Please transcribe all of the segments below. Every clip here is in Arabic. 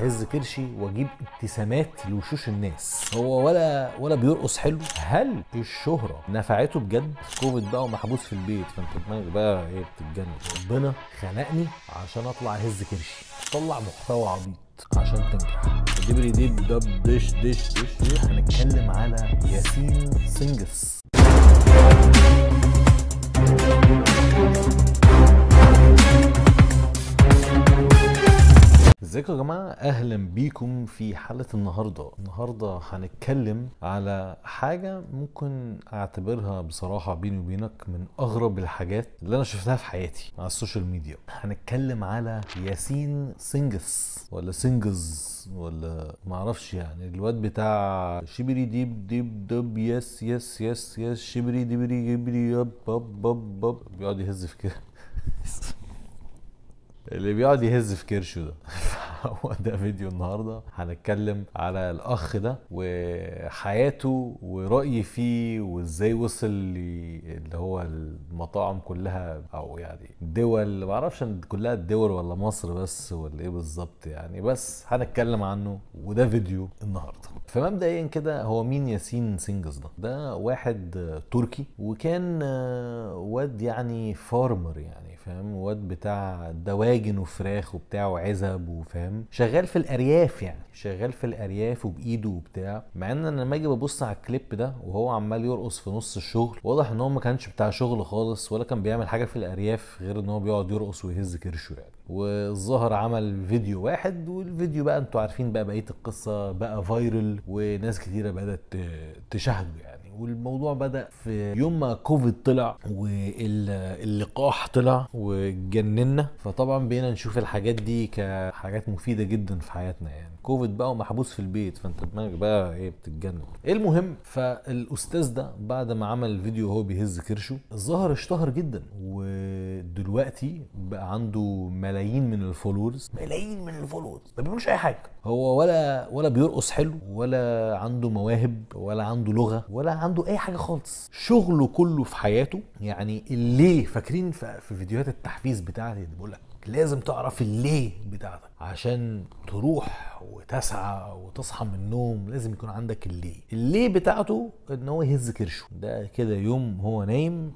هز كرشي واجيب ابتسامات لوشوش الناس هو ولا ولا بيرقص حلو هل الشهره نفعته بجد كوفيد بقى ومحبوس في البيت فانت دماغك بقى ايه بتتجنن ربنا خلقني عشان اطلع اهز كرشي طلع محتوى عبيط عشان تنجح دبري ديب دب دش دش دش هنتكلم على ياسين سنجس ازيكم يا جماعه اهلا بيكم في حلقه النهارده النهارده هنتكلم على حاجه ممكن اعتبرها بصراحه بيني وبينك من اغرب الحاجات اللي انا شفتها في حياتي على السوشيال ميديا هنتكلم على ياسين سنجس ولا سنجز ولا معرفش يعني الواد بتاع شبري ديب ديب دب يس يس يس يس شبري ديبري جبري يب باب باب باب بيقعد يهز في كده اللي بيقعد يهز في كرشه ده هو ده فيديو النهارده هنتكلم على الاخ ده وحياته ورايي فيه وازاي وصل اللي هو المطاعم كلها او يعني دول ما اعرفش كلها الدول ولا مصر بس ولا ايه بالظبط يعني بس هنتكلم عنه وده فيديو النهارده فمبدئيا كده هو مين ياسين سينجز ده ده واحد تركي وكان آه، واد يعني فارمر يعني فاهم واد بتاع دواجن وفراخ وبتاع وعزب وفاهم شغال في الارياف يعني شغال في الارياف وبايده وبتاع مع ان انا لما اجي ببص على الكليب ده وهو عمال يرقص في نص الشغل واضح ان هو ما كانش بتاع شغل خالص ولا كان بيعمل حاجه في الارياف غير ان هو بيقعد يرقص ويهز كرشه يعني والظاهر عمل فيديو واحد والفيديو بقى انتوا عارفين بقى بقيه القصه بقى فايرل وناس كتيره بدات تشاهده يعني والموضوع بدا في يوم ما كوفيد طلع واللقاح طلع واتجننا فطبعا بقينا نشوف الحاجات دي كحاجات مفيده جدا في حياتنا يعني كوفيد بقى ومحبوس في البيت فانت دماغك بقى ايه بتتجنن إيه المهم فالاستاذ ده بعد ما عمل الفيديو وهو بيهز كرشه الظاهر اشتهر جدا و دلوقتي بقى عنده ملايين من الفولورز ملايين من الفولورز ما بيعملش اي حاجه هو ولا ولا بيرقص حلو ولا عنده مواهب ولا عنده لغه ولا عنده اي حاجه خالص شغله كله في حياته يعني اللي فاكرين في فيديوهات التحفيز بتاعتي اللي بقول لك لازم تعرف الليه بتاعتك عشان تروح وتسعى وتصحى من النوم لازم يكون عندك الليه الليه بتاعته ان هو يهز كرشه ده كده يوم هو نايم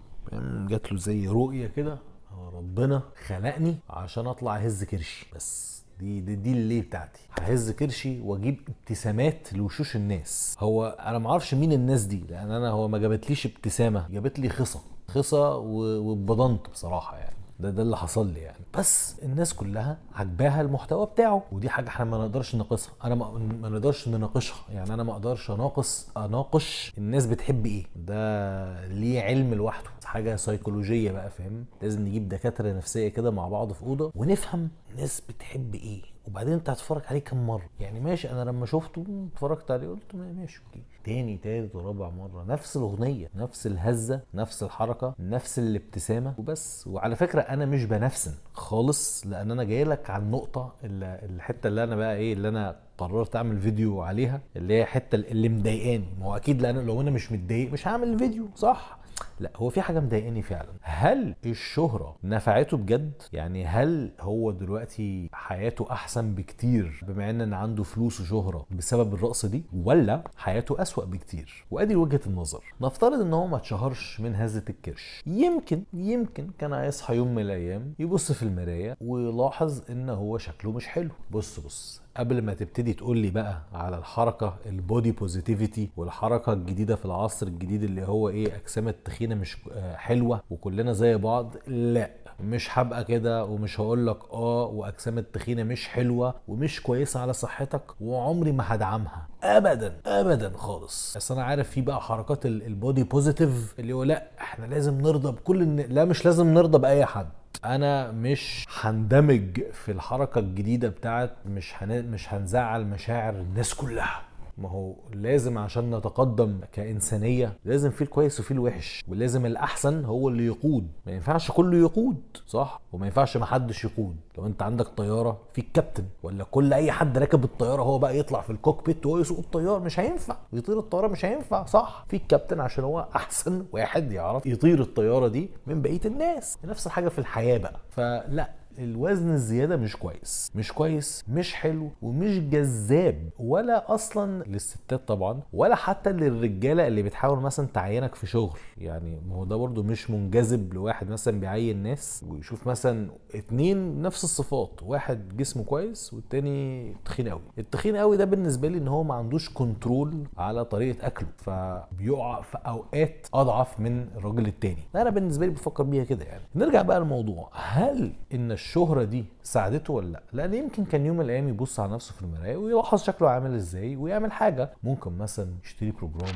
جات له زي رؤيه كده هو اه ربنا خلقني عشان اطلع اهز كرشي بس دي دي, دي اللي بتاعتي ههز كرشي واجيب ابتسامات لوشوش الناس هو انا ما اعرفش مين الناس دي لان انا هو ما جابتليش ابتسامه جابتلي خصه خصه وبضنت بصراحه يعني ده ده اللي حصل لي يعني بس الناس كلها عجباها المحتوى بتاعه ودي حاجه احنا ما نقدرش نناقصها انا ما, نقدرش نناقشها يعني انا ما اقدرش اناقص اناقش الناس بتحب ايه ده ليه علم لوحده حاجه سيكولوجيه بقى فاهم لازم نجيب دكاتره نفسيه كده مع بعض في اوضه ونفهم الناس بتحب ايه وبعدين انت هتتفرج عليه كم مره يعني ماشي انا لما شفته اتفرجت عليه قلت ماشي اوكي تاني تالت ورابع مره نفس الاغنيه نفس الهزه نفس الحركه نفس الابتسامه وبس وعلى فكره انا مش بنفسن خالص لان انا جاي لك على النقطه اللي الحته اللي انا بقى ايه اللي انا قررت اعمل فيديو عليها اللي هي الحته اللي مضايقاني ما هو اكيد لان لو انا مش متضايق مش هعمل الفيديو صح لا هو في حاجه مضايقاني فعلا هل الشهره نفعته بجد يعني هل هو دلوقتي حياته احسن بكتير بما ان عنده فلوس وشهره بسبب الرقص دي ولا حياته اسوا بكتير وادي وجهه النظر نفترض ان هو ما اتشهرش من هزه الكرش يمكن يمكن كان هيصحى يوم من الايام يبص في المرايه ويلاحظ ان هو شكله مش حلو بص بص قبل ما تبتدي تقول لي بقى على الحركه البودي بوزيتيفيتي والحركه الجديده في العصر الجديد اللي هو ايه اجسام التخينه كلنا مش آه، حلوه وكلنا زي بعض لا مش هبقى كده ومش هقول لك اه واجسام التخينه مش حلوه ومش كويسه على صحتك وعمري ما هدعمها ابدا ابدا خالص بس انا عارف في بقى حركات البودي بوزيتيف اللي هو لا احنا لازم نرضى بكل الن... لا مش لازم نرضى باي حد انا مش هندمج في الحركه الجديده بتاعت مش هن... مش هنزعل مشاعر الناس كلها ما هو لازم عشان نتقدم كانسانيه لازم في الكويس وفي الوحش ولازم الاحسن هو اللي يقود ما ينفعش كله يقود صح وما ينفعش ما حدش يقود لو انت عندك طياره في الكابتن ولا كل اي حد راكب الطياره هو بقى يطلع في الكوكبيت وهو يسوق الطيار مش هينفع يطير الطياره مش هينفع صح في الكابتن عشان هو احسن واحد يعرف يطير الطياره دي من بقيه الناس نفس الحاجه في الحياه بقى فلا الوزن الزياده مش كويس مش كويس مش حلو ومش جذاب ولا اصلا للستات طبعا ولا حتى للرجاله اللي بتحاول مثلا تعينك في شغل يعني ما هو ده برضو مش منجذب لواحد مثلا بيعين ناس ويشوف مثلا اتنين نفس الصفات واحد جسمه كويس والتاني تخين قوي التخين قوي ده بالنسبه لي ان هو ما عندوش كنترول على طريقه اكله فبيقع في اوقات اضعف من الراجل التاني ده انا بالنسبه لي بفكر بيها كده يعني نرجع بقى الموضوع هل ان الشهرة دي ساعدته ولا لا لان يمكن كان يوم من الايام يبص على نفسه في المراية ويلاحظ شكله عامل ازاي ويعمل حاجة ممكن مثلا يشتري بروجرام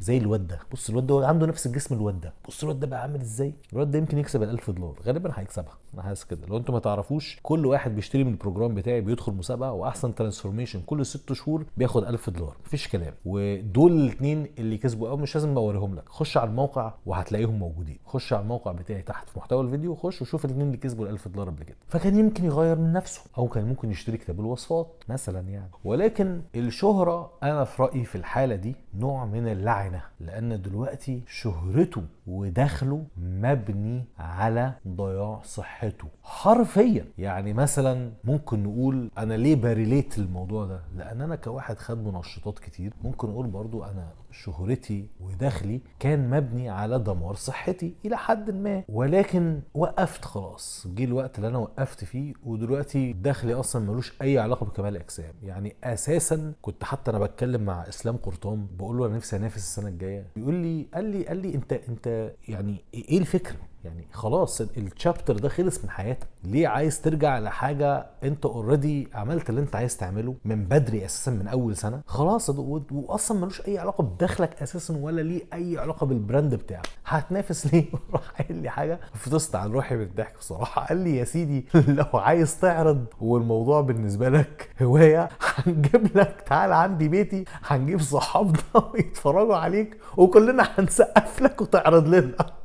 زي الواد ده بص الواد ده عنده نفس الجسم الواد ده بص الواد ده بقى عامل ازاي الواد ده يمكن يكسب ال1000 دولار غالبا هيكسبها انا حاسس كده لو انتم ما تعرفوش كل واحد بيشتري من البروجرام بتاعي بيدخل مسابقه واحسن ترانسفورميشن كل ست شهور بياخد 1000 دولار مفيش كلام ودول الاثنين اللي كسبوا او مش لازم اوريهم لك خش على الموقع وهتلاقيهم موجودين خش على الموقع بتاعي تحت في محتوى الفيديو خش وشوف الاثنين اللي كسبوا ال1000 دولار قبل كده فكان يمكن يغير من نفسه او كان ممكن يشتري كتاب الوصفات مثلا يعني ولكن الشهره انا في رايي في الحاله دي نوع من اللعب معنى لان دلوقتي شهرته ودخله مبني على ضياع صحته حرفيا يعني مثلا ممكن نقول انا ليه بريليت الموضوع ده لان انا كواحد خد منشطات كتير ممكن اقول برضو انا شهرتي ودخلي كان مبني على دمار صحتي الى حد ما ولكن وقفت خلاص جه الوقت اللي انا وقفت فيه ودلوقتي دخلي اصلا ملوش اي علاقه بكمال الاجسام يعني اساسا كنت حتى انا بتكلم مع اسلام قرطام بقول له انا نفسي انافس السنه الجايه بيقول لي قال لي قال لي انت انت يعني ايه الفكره يعني خلاص التشابتر ده خلص من حياتك ليه عايز ترجع لحاجه انت اوريدي عملت اللي انت عايز تعمله من بدري اساسا من اول سنه خلاص واصلا ملوش اي علاقه بدخلك اساسا ولا ليه اي علاقه بالبراند بتاعك هتنافس ليه راح قال لي حاجه فطست عن روحي بالضحك بصراحه قال لي يا سيدي لو عايز تعرض والموضوع بالنسبه لك هوايه هنجيب لك تعال عندي بيتي هنجيب صحابنا ويتفرجوا عليك وكلنا هنسقف لك وتعرض لنا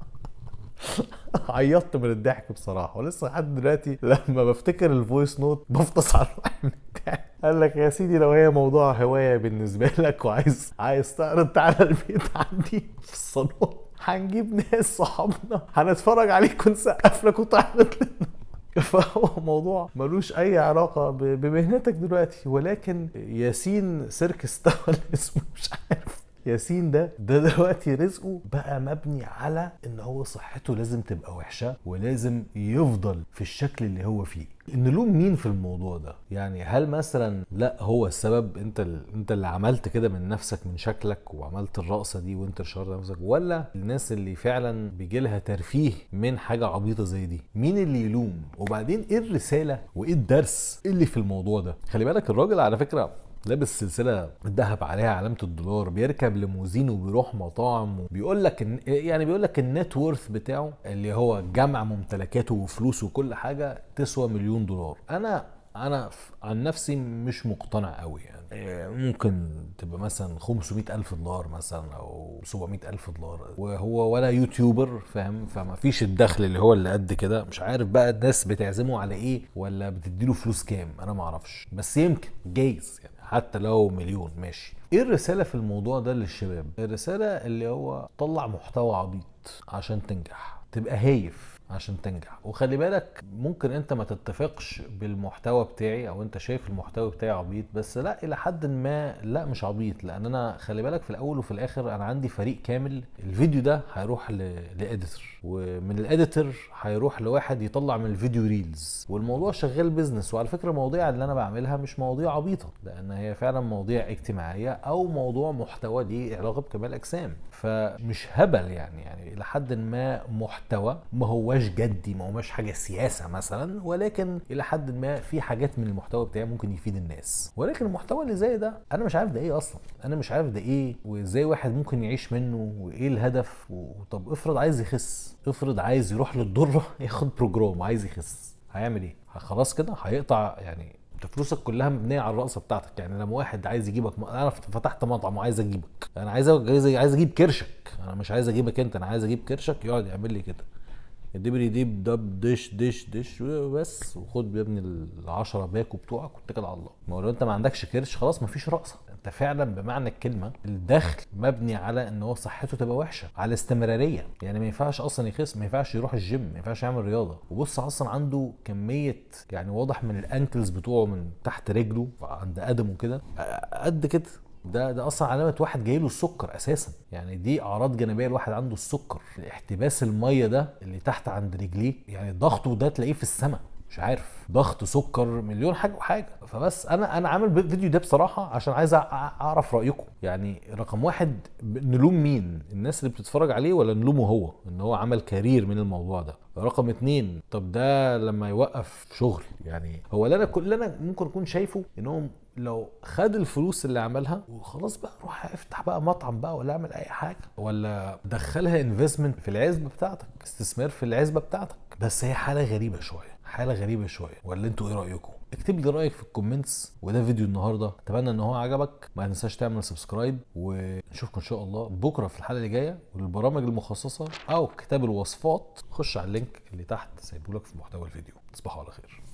عيطت من الضحك بصراحه ولسه لحد دلوقتي لما بفتكر الفويس نوت بفطس على الواحد الضحك قال لك يا سيدي لو هي موضوع هوايه بالنسبه لك وعايز عايز تعرض تعالى البيت عندي في الصالون هنجيب ناس صحابنا هنتفرج عليك ونسقف لك وتعرض لنا فهو موضوع ملوش اي علاقه بمهنتك دلوقتي ولكن ياسين سيركس ده اسمه مش عارف ياسين ده ده دلوقتي رزقه بقى مبني على ان هو صحته لازم تبقى وحشه ولازم يفضل في الشكل اللي هو فيه نلوم مين في الموضوع ده يعني هل مثلا لا هو السبب انت ال... انت اللي عملت كده من نفسك من شكلك وعملت الرقصه دي وانت شهرت نفسك ولا الناس اللي فعلا بيجي لها ترفيه من حاجه عبيطه زي دي مين اللي يلوم وبعدين ايه الرساله وايه الدرس اللي في الموضوع ده خلي بالك الراجل على فكره لابس سلسله الذهب عليها علامه الدولار بيركب ليموزين وبيروح مطاعم بيقول لك إن يعني بيقول لك النت وورث بتاعه اللي هو جمع ممتلكاته وفلوسه وكل حاجه تسوى مليون دولار انا انا عن نفسي مش مقتنع قوي يعني آه، ممكن تبقى مثلا 500 الف دولار مثلا او 700 الف دولار وهو ولا يوتيوبر فاهم فما فيش الدخل اللي هو اللي قد كده مش عارف بقى الناس بتعزمه على ايه ولا بتديله فلوس كام انا ما اعرفش بس يمكن جايز يعني حتى لو مليون ماشي ايه الرساله في الموضوع ده للشباب الرساله اللي هو طلع محتوى عبيط عشان تنجح تبقى هايف عشان تنجح وخلي بالك ممكن انت ما تتفقش بالمحتوى بتاعي او انت شايف المحتوى بتاعي عبيط بس لا الى حد ما لا مش عبيط لان انا خلي بالك في الاول وفي الاخر انا عندي فريق كامل الفيديو ده هيروح لاديتر ومن الاديتر هيروح لواحد يطلع من الفيديو ريلز والموضوع شغال بيزنس وعلى فكره المواضيع اللي انا بعملها مش مواضيع عبيطه لان هي فعلا مواضيع اجتماعيه او موضوع محتوى ليه علاقه بكمال اجسام فمش هبل يعني يعني الى حد ما محتوى ما هو هواش جدي ما هواش حاجه سياسه مثلا ولكن الى حد ما في حاجات من المحتوى بتاعي ممكن يفيد الناس ولكن المحتوى اللي زي ده انا مش عارف ده ايه اصلا انا مش عارف ده ايه وازاي واحد ممكن يعيش منه وايه الهدف وطب افرض عايز يخس افرض عايز يروح للضره ياخد بروجرام عايز يخس هيعمل ايه خلاص كده هيقطع يعني فلوسك كلها مبنيه على الرقصه بتاعتك يعني لما واحد عايز يجيبك انا فتحت مطعم وعايز اجيبك انا عايز عايز اجيب كرشك انا مش عايز اجيبك انت انا عايز اجيب كرشك يقعد يعمل لي كده دبري ديب دب دش دش دش وبس وخد يا ابني ال 10 باكو بتوعك واتكل على الله ما هو لو انت ما عندكش كرش خلاص ما فيش رقصه انت فعلا بمعنى الكلمه الدخل مبني على ان هو صحته تبقى وحشه على استمراريه يعني ما ينفعش اصلا يخس ما ينفعش يروح الجيم ما ينفعش يعمل رياضه وبص اصلا عنده كميه يعني واضح من الانكلز بتوعه من تحت رجله عند ادمه كده قد كده ده ده اصلا علامه واحد جاي له السكر اساسا يعني دي اعراض جانبيه لواحد عنده السكر احتباس الميه ده اللي تحت عند رجليه يعني ضغطه ده تلاقيه في السماء مش عارف ضغط سكر مليون حاجه وحاجه فبس انا انا عامل فيديو ده بصراحه عشان عايز اعرف رايكم يعني رقم واحد نلوم مين الناس اللي بتتفرج عليه ولا نلومه هو ان هو عمل كارير من الموضوع ده رقم اتنين طب ده لما يوقف شغل يعني هو اللي انا اللي انا ممكن اكون شايفه انهم لو خد الفلوس اللي عملها وخلاص بقى روح افتح بقى مطعم بقى ولا اعمل اي حاجه ولا دخلها انفستمنت في العزبه بتاعتك استثمار في العزبه بتاعتك بس هي حاله غريبه شويه حاله غريبه شويه ولا انتوا ايه رايكم اكتب لي رايك في الكومنتس وده فيديو النهارده اتمنى ان هو عجبك ما تنساش تعمل سبسكرايب ونشوفكم ان شاء الله بكره في الحلقه اللي جايه والبرامج المخصصه او كتاب الوصفات خش على اللينك اللي تحت سايبه لك في محتوى الفيديو تصبحوا على خير